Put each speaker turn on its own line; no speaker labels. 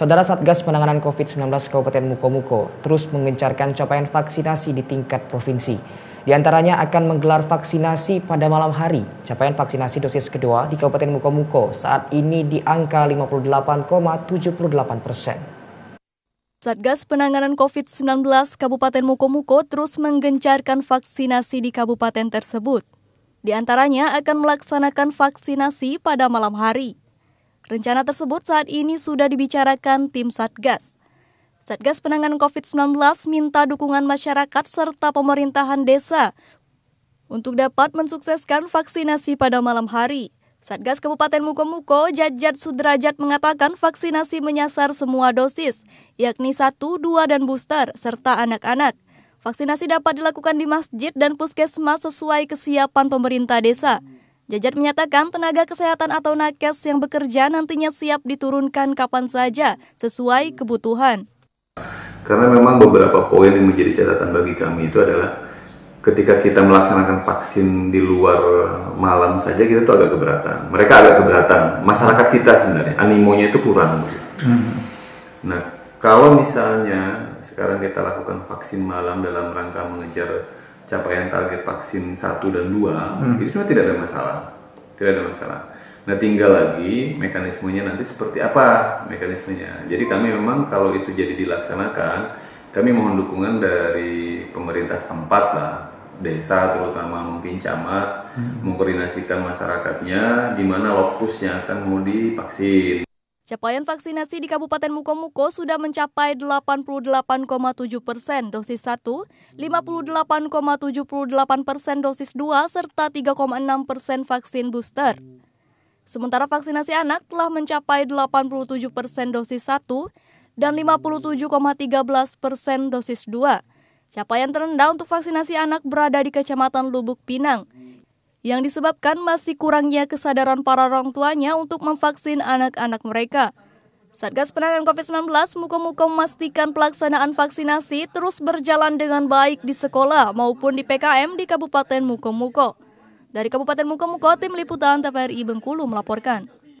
Saudara Satgas Penanganan COVID-19 Kabupaten Mukomuko terus mengencarkan capaian vaksinasi di tingkat provinsi. Di antaranya akan menggelar vaksinasi pada malam hari. Capaian vaksinasi dosis kedua di Kabupaten Mukomuko saat ini di angka 58,78 persen. Satgas Penanganan COVID-19 Kabupaten Mukomuko terus menggencarkan vaksinasi di kabupaten tersebut. Di antaranya akan melaksanakan vaksinasi pada malam hari. Rencana tersebut saat ini sudah dibicarakan tim Satgas. Satgas Penanganan COVID-19 minta dukungan masyarakat serta pemerintahan desa untuk dapat mensukseskan vaksinasi pada malam hari. Satgas Kabupaten Mukomuko Jajat Sudrajat mengatakan vaksinasi menyasar semua dosis, yakni 1, 2, dan booster, serta anak-anak. Vaksinasi dapat dilakukan di masjid dan puskesmas sesuai kesiapan pemerintah desa. Jajar menyatakan tenaga kesehatan atau nakes yang bekerja nantinya siap diturunkan kapan saja sesuai kebutuhan.
Karena memang beberapa poin yang menjadi catatan bagi kami itu adalah ketika kita melaksanakan vaksin di luar malam saja kita tuh agak keberatan. Mereka agak keberatan. Masyarakat kita sebenarnya animonya itu kurang. Hmm. Nah, kalau misalnya sekarang kita lakukan vaksin malam dalam rangka mengejar capaian target vaksin 1 dan 2 hmm. itu cuma tidak ada masalah tidak ada masalah nah tinggal lagi mekanismenya nanti seperti apa mekanismenya jadi kami memang kalau itu jadi dilaksanakan kami mohon dukungan dari pemerintah setempat lah desa terutama mungkin camat hmm. mengkoordinasikan masyarakatnya di mana lokusnya akan mau divaksin
Capaian vaksinasi di Kabupaten Mukomuko sudah mencapai 88,7 persen dosis 1, 58,78 persen dosis 2, serta 3,6 persen vaksin booster. Sementara vaksinasi anak telah mencapai 87 persen dosis 1 dan 57,13 persen dosis 2. Capaian terendah untuk vaksinasi anak berada di Kecamatan Lubuk Pinang, yang disebabkan masih kurangnya kesadaran para orang tuanya untuk memvaksin anak-anak mereka. Satgas Penanganan COVID-19 muka-muka memastikan pelaksanaan vaksinasi terus berjalan dengan baik di sekolah maupun di PKM di Kabupaten Mukomuko. Dari Kabupaten Mukomuko, tim liputan TVRI Bengkulu melaporkan.